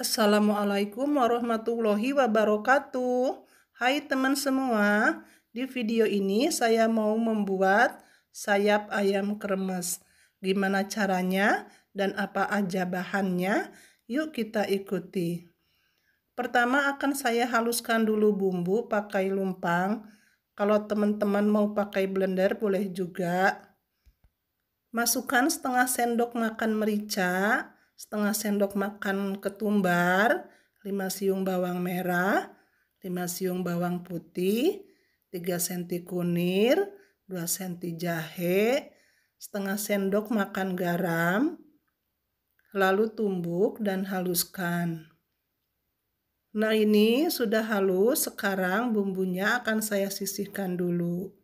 Assalamualaikum warahmatullahi wabarakatuh. Hai teman semua, di video ini saya mau membuat sayap ayam kremes. Gimana caranya dan apa aja bahannya? Yuk kita ikuti. Pertama akan saya haluskan dulu bumbu pakai lumpang. Kalau teman-teman mau pakai blender boleh juga. Masukkan setengah sendok makan merica setengah sendok makan ketumbar, 5 siung bawang merah, 5 siung bawang putih, 3 senti kunir, 2 senti jahe, setengah sendok makan garam, lalu tumbuk dan haluskan. Nah ini sudah halus, sekarang bumbunya akan saya sisihkan dulu.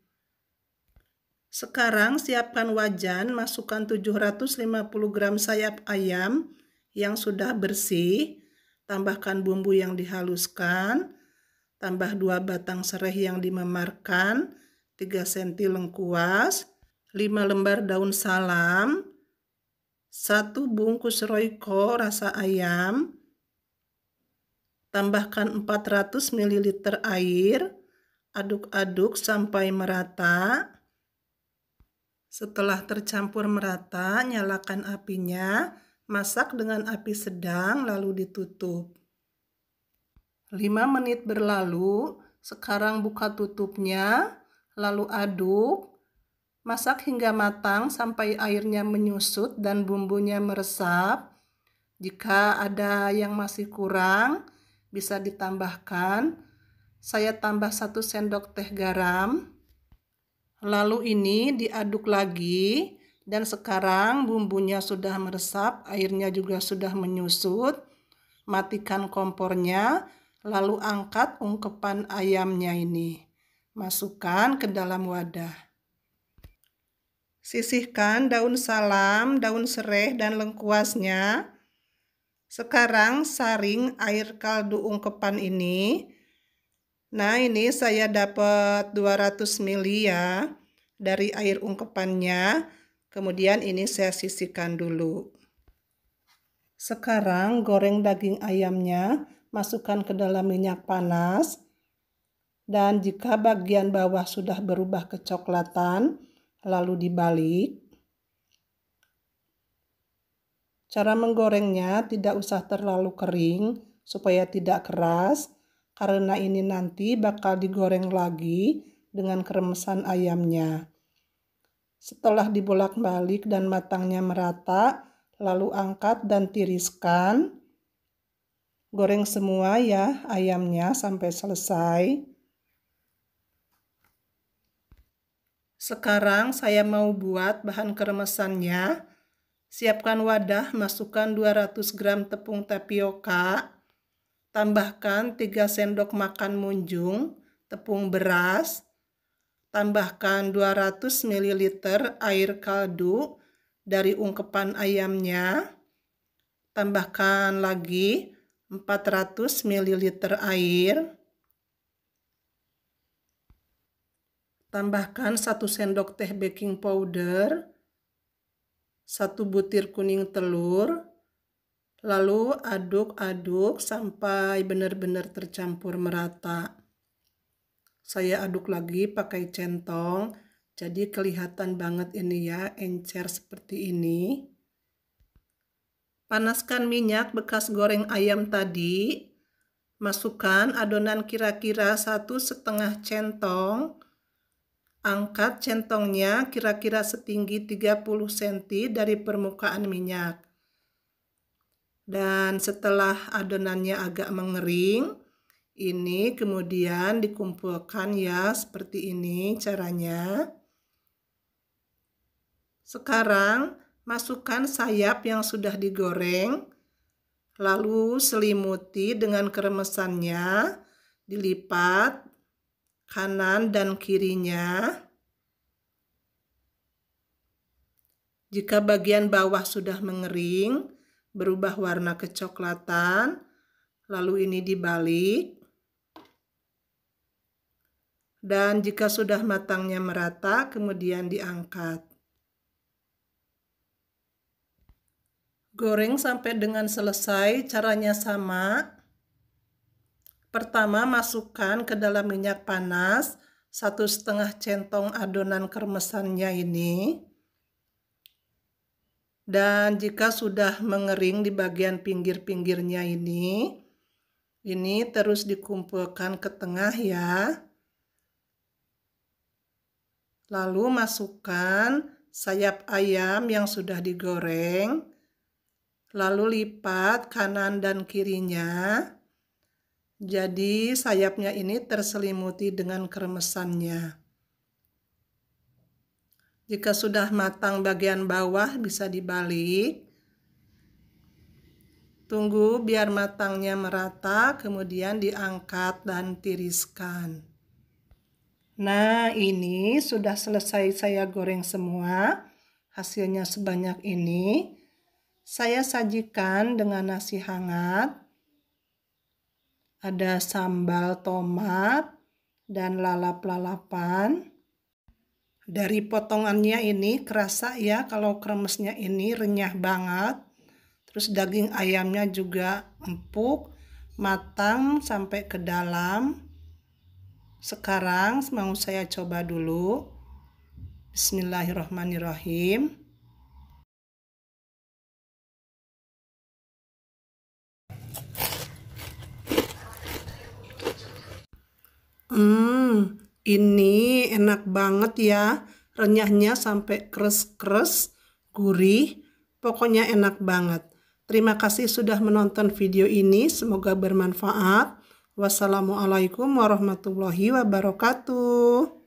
Sekarang siapkan wajan, masukkan 750 gram sayap ayam yang sudah bersih, tambahkan bumbu yang dihaluskan, tambah 2 batang serai yang dimemarkan, 3 cm lengkuas, 5 lembar daun salam, 1 bungkus roiko rasa ayam, tambahkan 400 ml air, aduk-aduk sampai merata, setelah tercampur merata, nyalakan apinya, masak dengan api sedang lalu ditutup. 5 menit berlalu, sekarang buka tutupnya, lalu aduk. Masak hingga matang sampai airnya menyusut dan bumbunya meresap. Jika ada yang masih kurang, bisa ditambahkan. Saya tambah 1 sendok teh garam. Lalu ini diaduk lagi dan sekarang bumbunya sudah meresap, airnya juga sudah menyusut. Matikan kompornya, lalu angkat ungkepan ayamnya ini. Masukkan ke dalam wadah. Sisihkan daun salam, daun serai, dan lengkuasnya. Sekarang saring air kaldu ungkepan ini Nah ini saya dapat 200 ml ya dari air ungkepannya. Kemudian ini saya sisihkan dulu. Sekarang goreng daging ayamnya, masukkan ke dalam minyak panas. Dan jika bagian bawah sudah berubah kecoklatan, lalu dibalik. Cara menggorengnya tidak usah terlalu kering supaya tidak keras karena ini nanti bakal digoreng lagi dengan keremesan ayamnya. Setelah dibolak-balik dan matangnya merata, lalu angkat dan tiriskan. Goreng semua ya ayamnya sampai selesai. Sekarang saya mau buat bahan keremesannya. Siapkan wadah, masukkan 200 gram tepung tapioka, tambahkan 3 sendok makan munjung tepung beras, tambahkan 200 ml air kaldu dari ungkepan ayamnya, tambahkan lagi 400 ml air, tambahkan 1 sendok teh baking powder, 1 butir kuning telur, Lalu aduk-aduk sampai benar-benar tercampur merata. Saya aduk lagi pakai centong. Jadi kelihatan banget ini ya encer seperti ini. Panaskan minyak bekas goreng ayam tadi. Masukkan adonan kira-kira satu setengah centong. Angkat centongnya kira-kira setinggi 30 cm dari permukaan minyak. Dan setelah adonannya agak mengering, ini kemudian dikumpulkan ya seperti ini caranya. Sekarang masukkan sayap yang sudah digoreng, lalu selimuti dengan keremesannya, dilipat kanan dan kirinya. Jika bagian bawah sudah mengering, berubah warna kecoklatan. Lalu ini dibalik. Dan jika sudah matangnya merata, kemudian diangkat. Goreng sampai dengan selesai, caranya sama. Pertama, masukkan ke dalam minyak panas satu setengah centong adonan kermesannya ini. Dan jika sudah mengering di bagian pinggir-pinggirnya ini, ini terus dikumpulkan ke tengah ya. Lalu masukkan sayap ayam yang sudah digoreng. Lalu lipat kanan dan kirinya. Jadi sayapnya ini terselimuti dengan keremesannya. Jika sudah matang bagian bawah bisa dibalik. Tunggu biar matangnya merata, kemudian diangkat dan tiriskan. Nah, ini sudah selesai saya goreng semua. Hasilnya sebanyak ini. Saya sajikan dengan nasi hangat. Ada sambal tomat dan lalap-lalapan dari potongannya ini kerasa ya kalau kremesnya ini renyah banget terus daging ayamnya juga empuk matang sampai ke dalam sekarang mau saya coba dulu Bismillahirrahmanirrahim Hmm, ini enak banget ya, renyahnya sampai kres-kres, gurih, pokoknya enak banget. Terima kasih sudah menonton video ini, semoga bermanfaat. Wassalamualaikum warahmatullahi wabarakatuh.